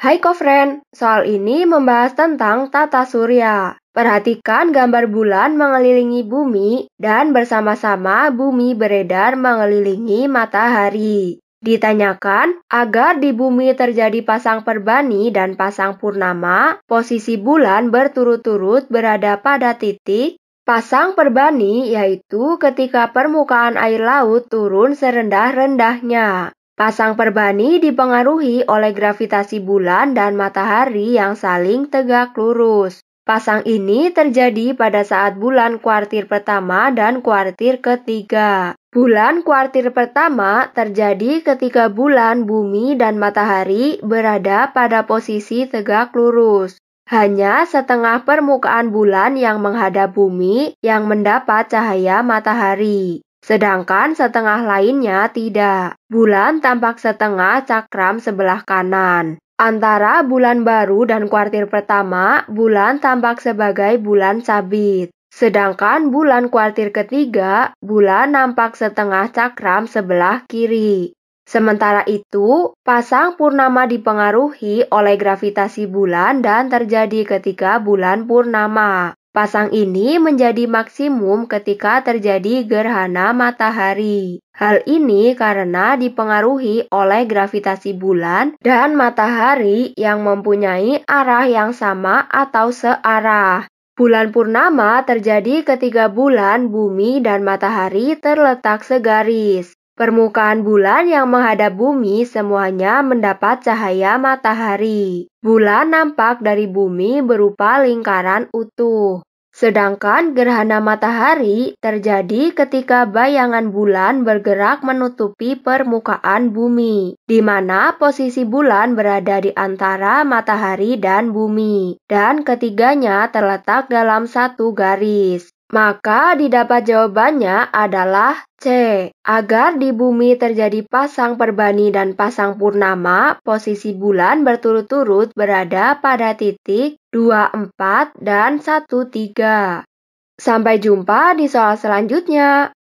Hai kofren, soal ini membahas tentang tata surya. Perhatikan gambar bulan mengelilingi bumi dan bersama-sama bumi beredar mengelilingi matahari. Ditanyakan agar di bumi terjadi pasang perbani dan pasang purnama, posisi bulan berturut-turut berada pada titik pasang perbani yaitu ketika permukaan air laut turun serendah-rendahnya. Pasang perbani dipengaruhi oleh gravitasi bulan dan matahari yang saling tegak lurus. Pasang ini terjadi pada saat bulan kuartir pertama dan kuartir ketiga. Bulan kuartir pertama terjadi ketika bulan, bumi, dan matahari berada pada posisi tegak lurus. Hanya setengah permukaan bulan yang menghadap bumi yang mendapat cahaya matahari sedangkan setengah lainnya tidak. Bulan tampak setengah cakram sebelah kanan. Antara bulan baru dan kuartir pertama, bulan tampak sebagai bulan sabit. Sedangkan bulan kuartir ketiga, bulan nampak setengah cakram sebelah kiri. Sementara itu, pasang purnama dipengaruhi oleh gravitasi bulan dan terjadi ketika bulan purnama. Pasang ini menjadi maksimum ketika terjadi gerhana matahari. Hal ini karena dipengaruhi oleh gravitasi bulan dan matahari yang mempunyai arah yang sama atau searah. Bulan purnama terjadi ketika bulan, bumi, dan matahari terletak segaris. Permukaan bulan yang menghadap bumi semuanya mendapat cahaya matahari. Bulan nampak dari bumi berupa lingkaran utuh. Sedangkan gerhana matahari terjadi ketika bayangan bulan bergerak menutupi permukaan bumi, di mana posisi bulan berada di antara matahari dan bumi, dan ketiganya terletak dalam satu garis. Maka didapat jawabannya adalah C. Agar di bumi terjadi pasang perbani dan pasang purnama, posisi bulan berturut-turut berada pada titik 24 dan 13. Sampai jumpa di soal selanjutnya.